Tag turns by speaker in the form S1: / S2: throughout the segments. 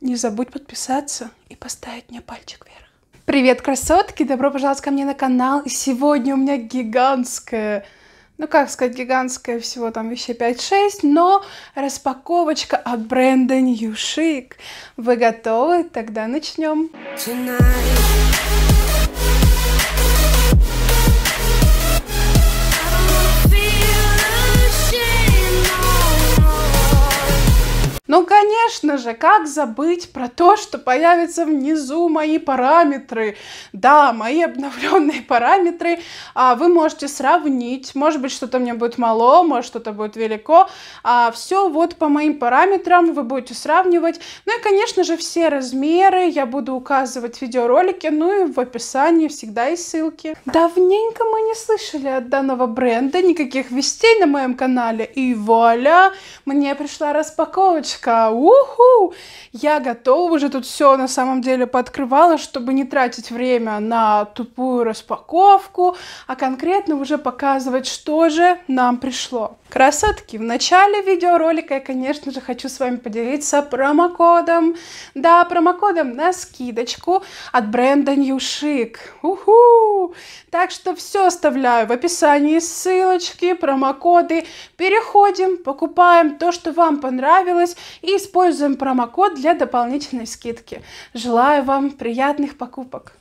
S1: Не забудь подписаться и поставить мне пальчик вверх. Привет, красотки! Добро пожаловать ко мне на канал. И сегодня у меня гигантская, ну как сказать, гигантская всего там еще 5-6, но распаковочка от бренда New Chic. Вы готовы? Тогда начнем. Tonight. Ну, конечно же, как забыть про то, что появятся внизу мои параметры. Да, мои обновленные параметры. А, вы можете сравнить. Может быть, что-то мне будет мало, может, что-то будет велико. А, все вот по моим параметрам вы будете сравнивать. Ну и, конечно же, все размеры я буду указывать в видеоролике. Ну и в описании всегда есть ссылки. Давненько мы не слышали от данного бренда никаких вестей на моем канале. И вуаля, мне пришла распаковочка Пяточка, уху! Я готова уже тут все на самом деле пооткрывала, чтобы не тратить время на тупую распаковку, а конкретно уже показывать, что же нам пришло. Красотки, в начале видеоролика я, конечно же, хочу с вами поделиться промокодом. Да, промокодом на скидочку от бренда New Chic. Уху! Так что все оставляю в описании ссылочки, промокоды. Переходим, покупаем то, что вам понравилось и используем промокод для дополнительной скидки. Желаю вам приятных покупок.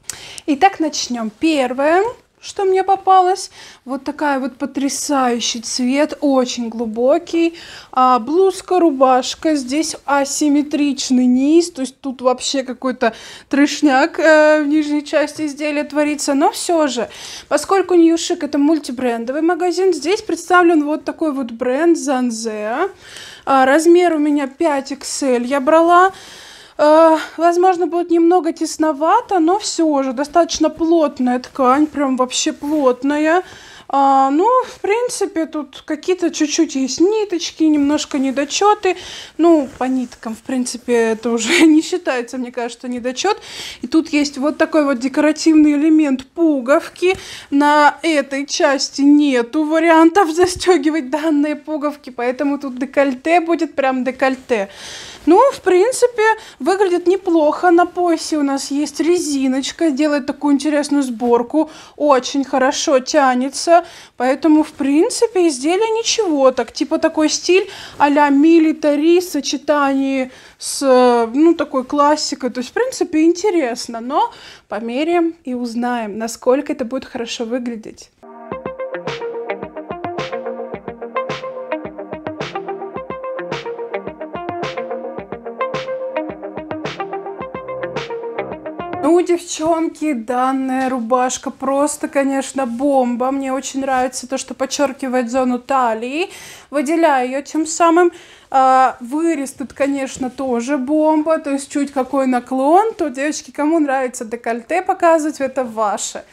S1: Итак, начнем. Первое что мне попалось. Вот такая вот потрясающий цвет, очень глубокий. А, блузка, рубашка, здесь асимметричный низ, то есть тут вообще какой-то трешняк э, в нижней части изделия творится. Но все же, поскольку New Chic это мультибрендовый магазин, здесь представлен вот такой вот бренд Zanzea. А, размер у меня 5XL я брала. А, возможно, будет немного тесновато, но все же достаточно плотная ткань, прям вообще плотная. А, ну, в принципе, тут какие-то чуть-чуть есть ниточки, немножко недочеты. Ну, по ниткам, в принципе, это уже не считается, мне кажется, недочет. И тут есть вот такой вот декоративный элемент пуговки. На этой части нету вариантов застегивать данные пуговки, поэтому тут декольте будет прям декольте. Ну, в принципе, выглядит неплохо. На поясе у нас есть резиночка, делает такую интересную сборку. Очень хорошо тянется. Поэтому, в принципе, изделие ничего. Так, типа такой стиль а-ля милитари в сочетании с, ну, такой классикой. То есть, в принципе, интересно. Но померяем и узнаем, насколько это будет хорошо выглядеть. Ну, девчонки, данная рубашка просто, конечно, бомба. Мне очень нравится то, что подчеркивает зону талии, выделяя ее тем самым. А, вырез тут, конечно, тоже бомба, то есть чуть какой наклон, то, девочки, кому нравится декольте показывать, это ваше.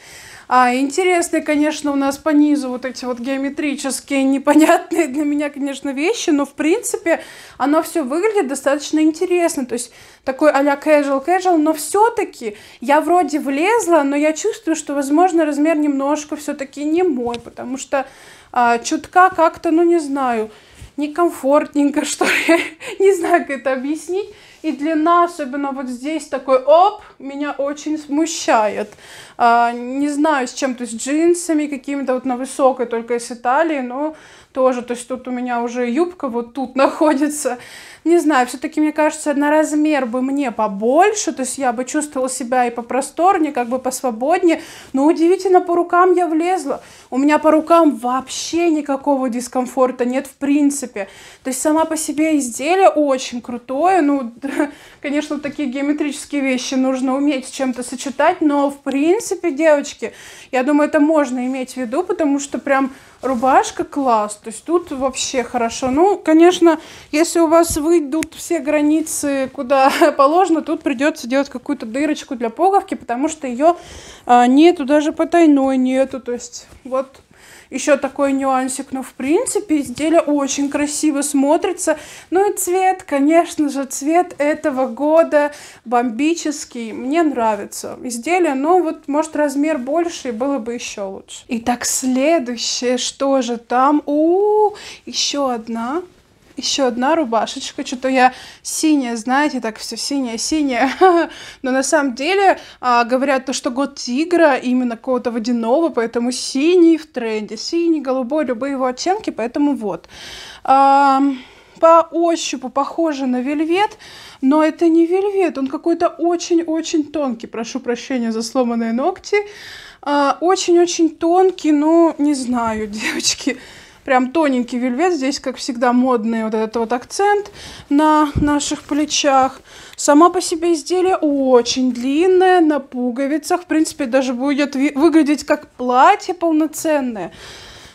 S1: А, интересные, конечно, у нас по низу вот эти вот геометрические, непонятные для меня, конечно, вещи, но, в принципе, оно все выглядит достаточно интересно. То есть такой а-ля casual, casual, но все-таки я вроде влезла, но я чувствую, что, возможно, размер немножко все-таки не мой, потому что а, чутка как-то, ну, не знаю, некомфортненько, что ли, не знаю, как это объяснить. И длина, особенно вот здесь, такой оп, меня очень смущает. А, не знаю, с чем, то есть джинсами какими-то вот на высокой, только из Италии, но тоже. То есть тут у меня уже юбка вот тут находится. Не знаю, все-таки, мне кажется, на размер бы мне побольше, то есть я бы чувствовала себя и попросторнее, как бы посвободнее, но удивительно по рукам я влезла. У меня по рукам вообще никакого дискомфорта нет в принципе. То есть сама по себе изделие очень крутое, ну, конечно, такие геометрические вещи нужно уметь с чем-то сочетать, но в принципе, девочки, я думаю, это можно иметь в виду, потому что прям Рубашка класс, то есть тут вообще хорошо. Ну, конечно, если у вас выйдут все границы, куда положено, тут придется делать какую-то дырочку для пуговки, потому что ее а, нету даже потайной нету. То есть вот еще такой нюансик, но ну, в принципе изделие очень красиво смотрится. Ну и цвет, конечно же, цвет этого года бомбический. Мне нравится изделие, но вот может размер больше и было бы еще лучше. Итак, следующее, что же там? У, -у, -у еще одна еще одна рубашечка, что-то я синяя, знаете, так все синее-синее. Но на самом деле а, говорят то, что год тигра именно какого-то водяного, поэтому синий в тренде, синий, голубой, любые его оттенки, поэтому вот. по ощупу похоже на вельвет, но это не вельвет, он какой-то очень-очень тонкий, прошу прощения за сломанные ногти. А, очень-очень тонкий, но ну, не знаю, девочки, Прям тоненький вельвет. Здесь, как всегда, модный вот этот вот акцент на наших плечах. Сама по себе изделие очень длинное, на пуговицах. В принципе, даже будет выглядеть как платье полноценное.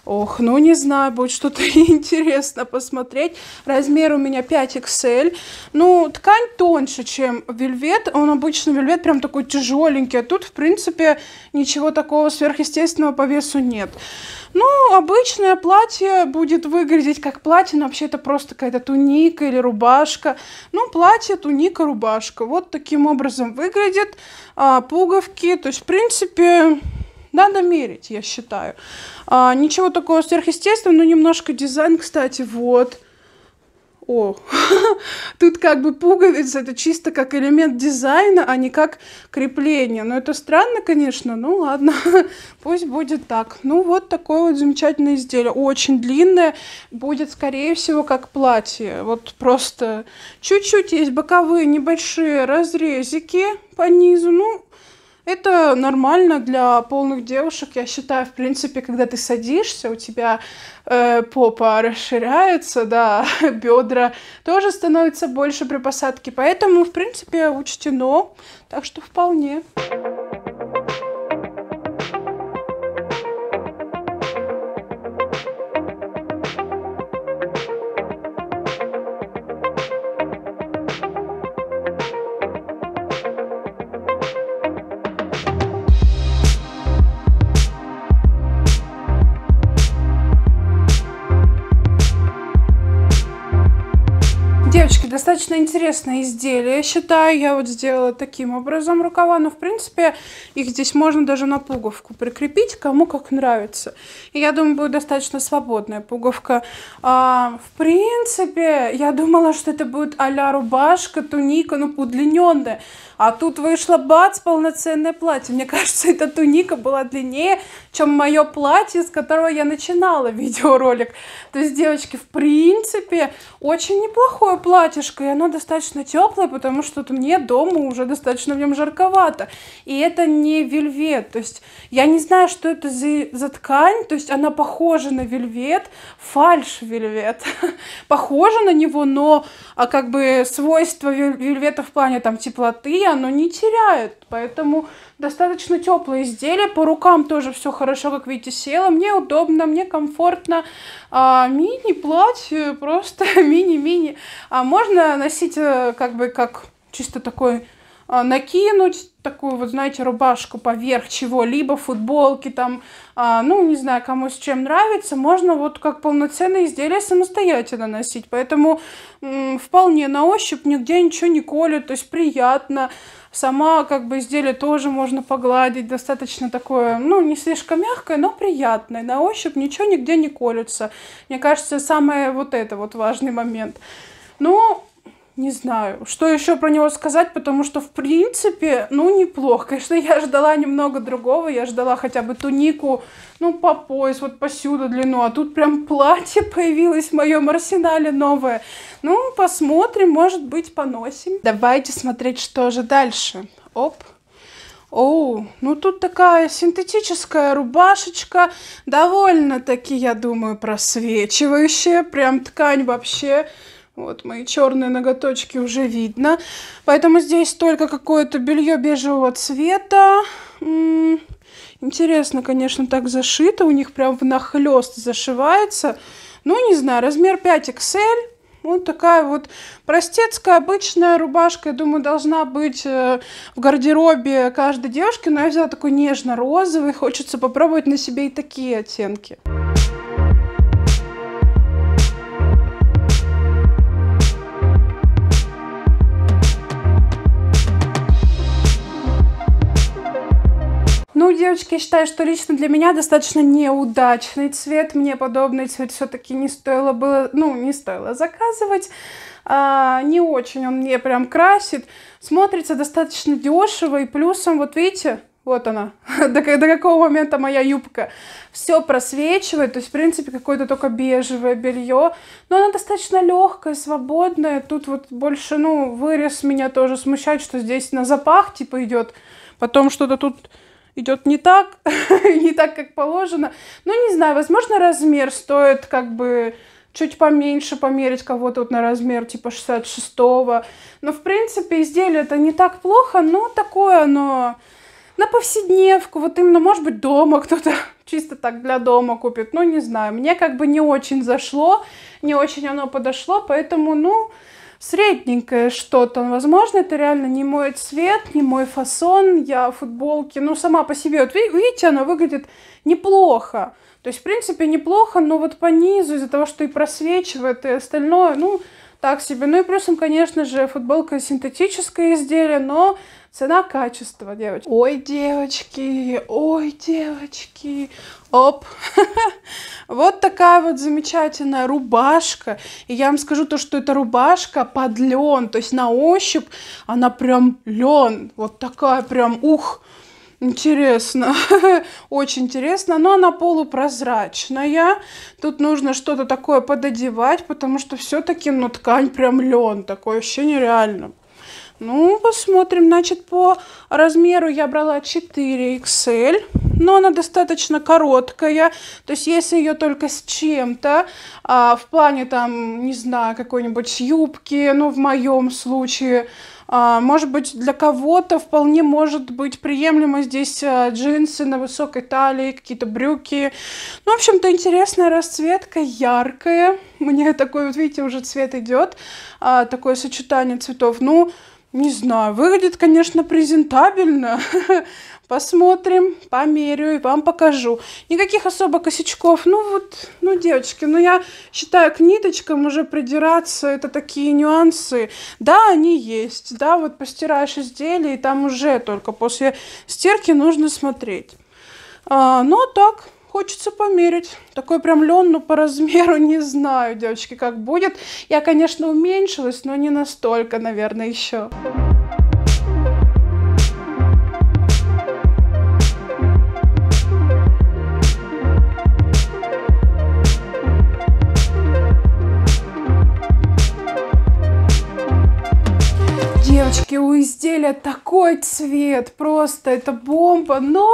S1: Ох, ну не знаю, будет что-то интересно посмотреть. Размер у меня 5XL. Ну, ткань тоньше, чем вельвет. Он обычно вельвет прям такой тяжеленький. А тут, в принципе, ничего такого сверхъестественного по весу нет. Ну, обычное платье будет выглядеть как платье, но вообще это просто какая-то туника или рубашка. Ну, платье, туника, рубашка. Вот таким образом выглядит. А, пуговки. То есть, в принципе, надо мерить, я считаю. А, ничего такого сверхъестественного, но ну, немножко дизайн, кстати, вот. О, тут как бы пуговица, это чисто как элемент дизайна, а не как крепление. Но это странно, конечно, ну ладно, пусть будет так. Ну вот такое вот замечательное изделие, очень длинное, будет скорее всего как платье. Вот просто чуть-чуть есть боковые небольшие разрезики по низу, ну это нормально для полных девушек, я считаю, в принципе, когда ты садишься, у тебя э, попа расширяется, да, бедра тоже становятся больше при посадке, поэтому, в принципе, учтено, так что вполне. Thank достаточно интересное изделие, считаю. Я вот сделала таким образом рукава, но в принципе их здесь можно даже на пуговку прикрепить, кому как нравится. И я думаю, будет достаточно свободная пуговка. А, в принципе, я думала, что это будет а рубашка, туника, ну удлиненная. А тут вышла бац, полноценное платье. Мне кажется, эта туника была длиннее, чем мое платье, с которого я начинала видеоролик. То есть, девочки, в принципе, очень неплохое платьишко, и оно достаточно теплое, потому что мне дома уже достаточно в нем жарковато. И это не вельвет, то есть я не знаю, что это за, за ткань, то есть она похожа на вельвет, фальш вельвет, похожа на него, но а как бы свойства вельвета в плане там теплоты, оно не теряет, поэтому Достаточно теплое изделие, по рукам тоже все хорошо, как видите, село. Мне удобно, мне комфортно. А, мини-платье, просто мини-мини. А можно носить э, как бы как чисто такой а, накинуть такую вот, знаете, рубашку поверх чего-либо, футболки там, а, ну, не знаю, кому с чем нравится, можно вот как полноценное изделие самостоятельно носить. Поэтому м, вполне на ощупь нигде ничего не колет, то есть приятно. Сама как бы изделие тоже можно погладить, достаточно такое, ну, не слишком мягкое, но приятное. На ощупь ничего нигде не колется. Мне кажется, самое вот это вот важный момент. ну не знаю, что еще про него сказать, потому что, в принципе, ну, неплохо. Конечно, я ждала немного другого, я ждала хотя бы тунику, ну, по пояс, вот посюда длину, а тут прям платье появилось в моем арсенале новое. Ну, посмотрим, может быть, поносим. Давайте смотреть, что же дальше. Оп. Оу, ну тут такая синтетическая рубашечка, довольно-таки, я думаю, просвечивающая, прям ткань вообще вот мои черные ноготочки уже видно. Поэтому здесь только какое-то белье бежевого цвета. интересно, конечно, так зашито. У них прям внахлёст зашивается. Ну, не знаю, размер 5XL. Вот такая вот простецкая обычная рубашка, я думаю, должна быть э, в гардеробе каждой девушки, но я взяла такой нежно-розовый, хочется попробовать на себе и такие оттенки. Ну, девочки, я считаю, что лично для меня достаточно неудачный цвет. Мне подобный цвет все-таки не стоило было, ну, не стоило заказывать. А, не очень он мне прям красит. Смотрится достаточно дешево и плюсом, вот видите, вот она. до, до какого момента моя юбка. Все просвечивает. То есть, в принципе, какое-то только бежевое белье. Но она достаточно легкая, свободная. Тут вот больше, ну, вырез меня тоже смущает, что здесь на запах типа идет. Потом что-то тут идет не так, не так, как положено. Ну, не знаю, возможно, размер стоит как бы чуть поменьше померить кого-то вот на размер типа 66-го. Но, в принципе, изделие это не так плохо, но такое оно на повседневку. Вот именно, может быть, дома кто-то чисто так для дома купит. Ну, не знаю, мне как бы не очень зашло, не очень оно подошло, поэтому, ну, средненькое что-то. Ну, возможно, это реально не мой цвет, не мой фасон. Я в футболке, ну, сама по себе. Вот видите, она выглядит неплохо. То есть, в принципе, неплохо, но вот по низу из-за того, что и просвечивает, и остальное, ну, так себе. Ну и плюсом, конечно же, футболка синтетическое изделие, но цена качество, девочки. Ой, девочки, ой, девочки, оп. вот такая вот замечательная рубашка. И я вам скажу то, что эта рубашка под лен, то есть на ощупь она прям лен, вот такая прям, ух, Интересно, очень интересно, но она полупрозрачная. Тут нужно что-то такое пододевать, потому что все-таки, ну, ткань прям лен, такое вообще нереально. Ну, посмотрим, значит, по размеру я брала 4XL, но она достаточно короткая, то есть если ее только с чем-то, а, в плане там, не знаю, какой-нибудь юбки, ну, в моем случае, а, может быть, для кого-то вполне может быть приемлемо здесь э, джинсы на высокой талии, какие-то брюки. Ну, в общем-то, интересная расцветка, яркая. Мне такой, вот видите, уже цвет идет, а, такое сочетание цветов. Ну, не знаю, выглядит, конечно, презентабельно. Посмотрим, померю и вам покажу. Никаких особо косячков. Ну вот, ну, девочки, ну я считаю, к ниточкам уже придираться, это такие нюансы. Да, они есть, да, вот постираешь изделие, и там уже только после стирки нужно смотреть. А, но ну, а так, Хочется померить. Такой прям лен, но ну, по размеру не знаю, девочки, как будет. Я, конечно, уменьшилась, но не настолько, наверное, еще. девочки, у изделия такой цвет, просто это бомба, но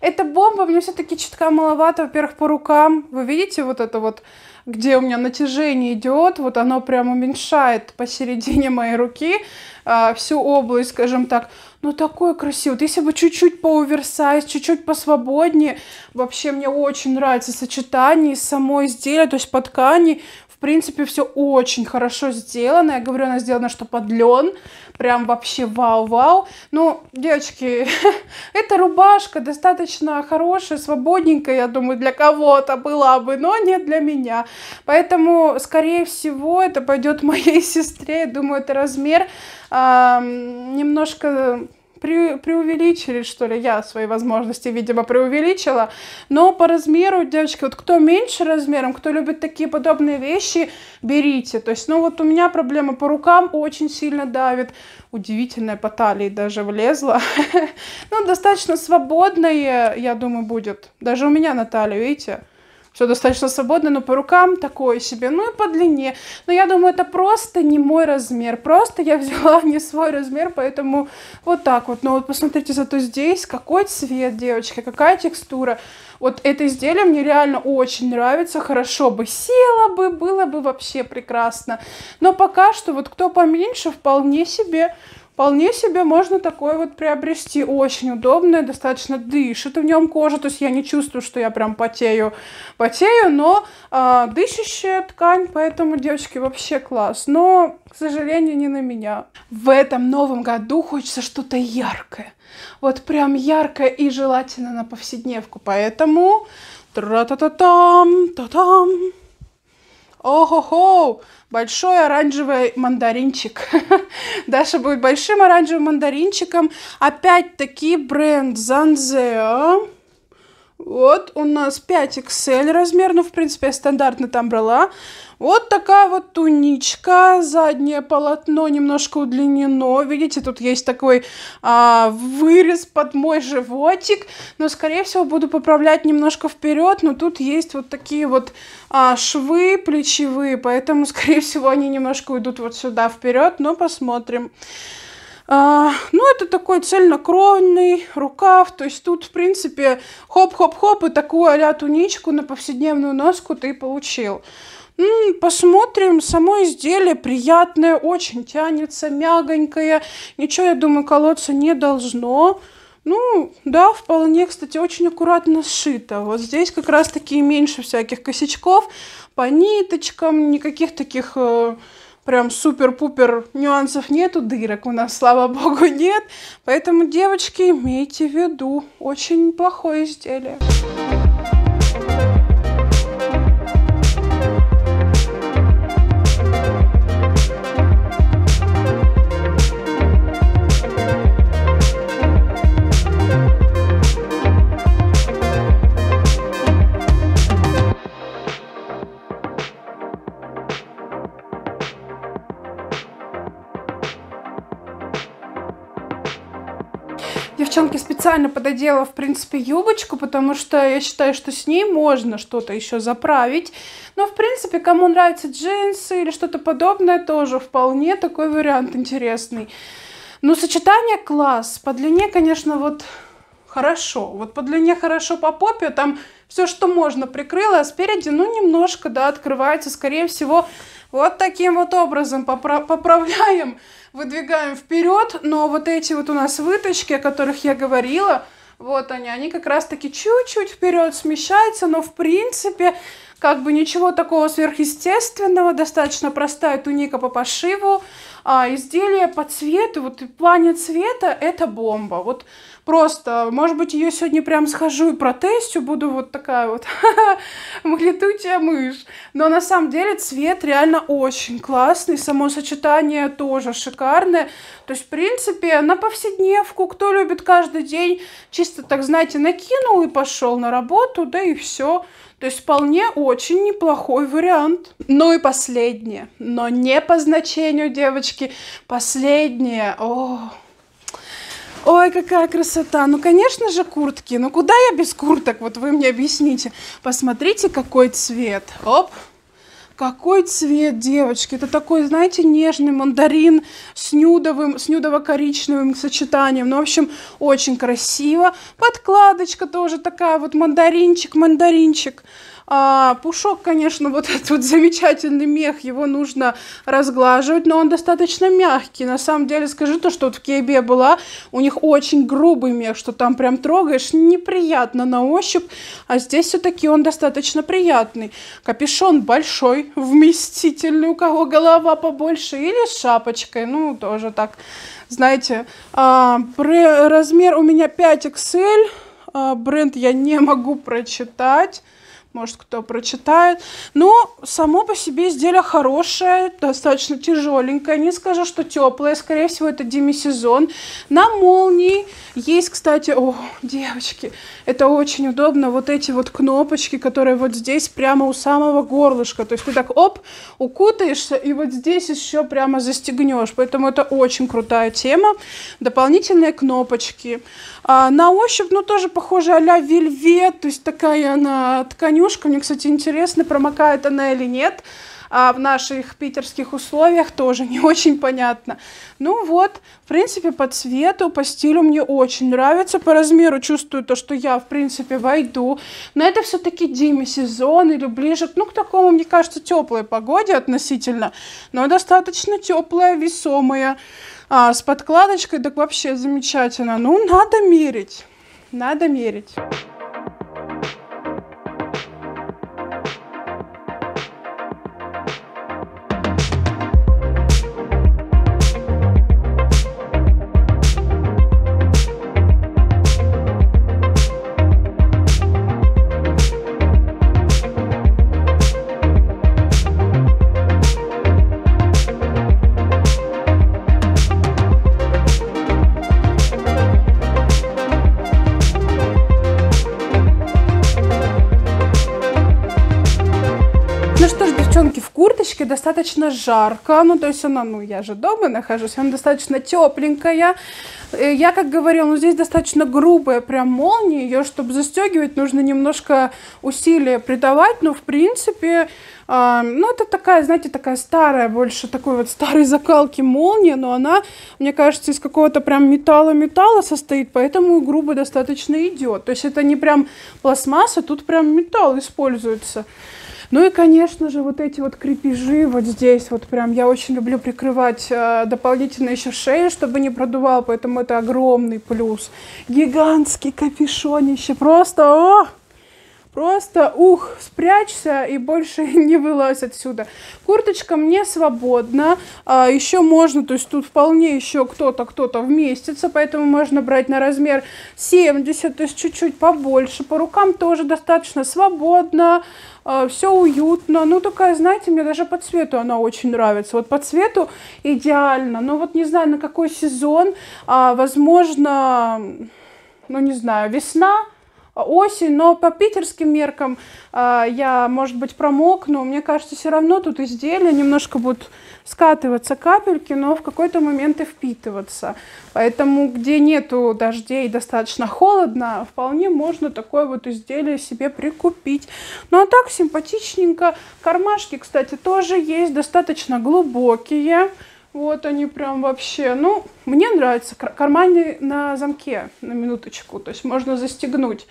S1: эта бомба мне все-таки чутка маловато, во-первых, по рукам, вы видите вот это вот, где у меня натяжение идет, вот оно прям уменьшает посередине моей руки, а, всю область, скажем так. Но ну, такое красиво. Вот если бы чуть-чуть по оверсайз, чуть-чуть посвободнее, вообще мне очень нравится сочетание само изделия, то есть по ткани. В принципе, все очень хорошо сделано. Я говорю, она сделана, что под лен. Прям вообще вау-вау. Ну, девочки, эта рубашка достаточно хорошая, свободненькая, я думаю, для кого-то была бы, но не для меня. Поэтому, скорее всего, это пойдет моей сестре. Я думаю, это размер а, немножко пре преувеличили, что ли, я свои возможности, видимо, преувеличила. Но по размеру, девочки, вот кто меньше размером, кто любит такие подобные вещи, берите. То есть, ну вот у меня проблема по рукам очень сильно давит. Удивительная по талии даже влезла. Ну, достаточно свободная, я думаю, будет. Даже у меня на талию, видите? все достаточно свободно, но по рукам такое себе, ну и по длине. Но я думаю, это просто не мой размер, просто я взяла не свой размер, поэтому вот так вот. Но вот посмотрите, зато здесь какой цвет, девочки, какая текстура. Вот это изделие мне реально очень нравится, хорошо бы села бы, было бы вообще прекрасно. Но пока что вот кто поменьше, вполне себе вполне себе можно такой вот приобрести. Очень удобное, достаточно дышит в нем кожа. То есть я не чувствую, что я прям потею, потею, но э, дышащая ткань, поэтому, девочки, вообще класс. Но, к сожалению, не на меня. В этом новом году хочется что-то яркое. Вот прям яркое и желательно на повседневку. Поэтому тра-та-та-там, та-там. -та -та -там, та -там. Ого, хо Большой оранжевый мандаринчик. Даша будет большим оранжевым мандаринчиком. Опять-таки бренд Занзео. Вот у нас 5 XL размер, ну, в принципе, я стандартно там брала. Вот такая вот туничка, заднее полотно немножко удлинено. Видите, тут есть такой а, вырез под мой животик. Но, скорее всего, буду поправлять немножко вперед. Но тут есть вот такие вот а, швы плечевые, поэтому, скорее всего, они немножко уйдут вот сюда вперед. Но посмотрим. А, ну, это такой цельнокровный рукав, то есть тут, в принципе, хоп-хоп-хоп и такую а туничку на повседневную носку ты получил. Посмотрим, само изделие приятное, очень тянется, мягонькое. Ничего, я думаю, колоться не должно. Ну, да, вполне, кстати, очень аккуратно сшито. Вот здесь как раз-таки меньше всяких косячков по ниточкам, никаких таких э, прям супер-пупер нюансов нету, дырок у нас, слава богу, нет. Поэтому, девочки, имейте в виду, очень плохое изделие. Девчонки специально пододела, в принципе, юбочку, потому что я считаю, что с ней можно что-то еще заправить. Но, в принципе, кому нравятся джинсы или что-то подобное, тоже вполне такой вариант интересный. Но сочетание класс. По длине, конечно, вот хорошо. Вот по длине хорошо по попе, там все, что можно, прикрыла, а спереди, ну, немножко, да, открывается, скорее всего, вот таким вот образом поправляем, выдвигаем вперед, но вот эти вот у нас выточки, о которых я говорила, вот они, они как раз-таки чуть-чуть вперед смещаются, но в принципе как бы ничего такого сверхъестественного, достаточно простая туника по пошиву, а изделие по цвету, вот в плане цвета это бомба. Вот Просто, может быть, ее сегодня прям схожу и протестю, буду вот такая вот летучая мышь. Но на самом деле цвет реально очень классный, само сочетание тоже шикарное. То есть, в принципе, на повседневку, кто любит каждый день, чисто так, знаете, накинул и пошел на работу, да и все. То есть вполне очень неплохой вариант. Ну и последнее, но не по значению, девочки, последнее. О, Ой, какая красота. Ну, конечно же, куртки. Ну, куда я без курток? Вот вы мне объясните. Посмотрите, какой цвет. Оп. Какой цвет, девочки. Это такой, знаете, нежный мандарин с нюдовым, с нюдово-коричневым сочетанием. Ну, в общем, очень красиво. Подкладочка тоже такая вот, мандаринчик, мандаринчик. А, пушок, конечно, вот этот вот замечательный мех, его нужно разглаживать, но он достаточно мягкий. На самом деле, скажи то, что вот в Кебе была, у них очень грубый мех, что там прям трогаешь, неприятно на ощупь, а здесь все-таки он достаточно приятный. Капюшон большой, вместительный, у кого голова побольше, или с шапочкой, ну, тоже так, знаете. А, размер у меня 5XL, а, бренд я не могу прочитать может, кто прочитает. Но ну, само по себе изделие хорошее, достаточно тяжеленькое. Не скажу, что теплое. Скорее всего, это демисезон. На молнии есть, кстати... О, девочки, это очень удобно. Вот эти вот кнопочки, которые вот здесь прямо у самого горлышка. То есть ты так, оп, укутаешься, и вот здесь еще прямо застегнешь. Поэтому это очень крутая тема. Дополнительные кнопочки. А, на ощупь, ну, тоже похоже а-ля вельвет. То есть такая она ткань Танюшка. Мне, кстати, интересно, промокает она или нет. А в наших питерских условиях тоже не очень понятно. Ну вот, в принципе, по цвету, по стилю мне очень нравится. По размеру чувствую то, что я, в принципе, войду. Но это все-таки Диме сезон или ближе, ну, к такому, мне кажется, теплой погоде относительно. Но достаточно теплая, весомая. А, с подкладочкой так вообще замечательно. Ну, надо мерить. Надо мерить. достаточно жарко, ну, то есть она, ну, я же дома нахожусь, она достаточно тепленькая. Э, я, как говорила, ну, здесь достаточно грубая прям молния, ее, чтобы застегивать, нужно немножко усилия придавать, но, в принципе, э, ну, это такая, знаете, такая старая, больше такой вот старой закалки молния, но она, мне кажется, из какого-то прям металла-металла состоит, поэтому грубо достаточно идет. То есть это не прям пластмасса, тут прям металл используется. Ну и, конечно же, вот эти вот крепежи вот здесь вот прям. Я очень люблю прикрывать э, дополнительно еще шею, чтобы не продувал, поэтому это огромный плюс. Гигантский капюшонище просто... О! Просто, ух, спрячься и больше не вылазь отсюда. Курточка мне свободна. А, еще можно, то есть тут вполне еще кто-то, кто-то вместится, поэтому можно брать на размер 70, то есть чуть-чуть побольше. По рукам тоже достаточно свободно а, все уютно. Ну, такая, знаете, мне даже по цвету она очень нравится. Вот по цвету идеально. Но ну, вот не знаю, на какой сезон. А, возможно, ну, не знаю, весна осень, но по питерским меркам э, я, может быть, промок, но Мне кажется, все равно тут изделия немножко будут скатываться капельки, но в какой-то момент и впитываться. Поэтому, где нету дождей достаточно холодно, вполне можно такое вот изделие себе прикупить. Ну а так симпатичненько. Кармашки, кстати, тоже есть, достаточно глубокие. Вот они прям вообще. Ну, мне нравится. Карманы на замке, на минуточку. То есть можно застегнуть.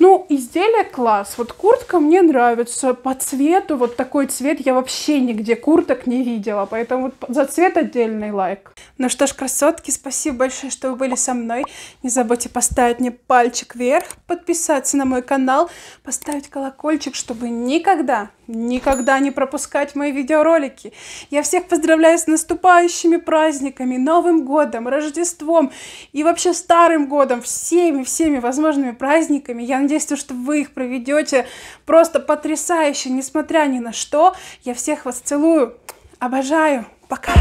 S1: Ну, изделие класс. Вот куртка мне нравится. По цвету вот такой цвет я вообще нигде курток не видела. Поэтому вот за цвет отдельный лайк. Ну что ж, красотки, спасибо большое, что вы были со мной. Не забудьте поставить мне пальчик вверх, подписаться на мой канал, поставить колокольчик, чтобы никогда, никогда не пропускать мои видеоролики. Я всех поздравляю с наступающими праздниками, Новым годом, Рождеством и вообще Старым годом, всеми-всеми возможными праздниками. Я надеюсь, надеюсь, что вы их проведете просто потрясающе, несмотря ни на что. Я всех вас целую, обожаю. Пока!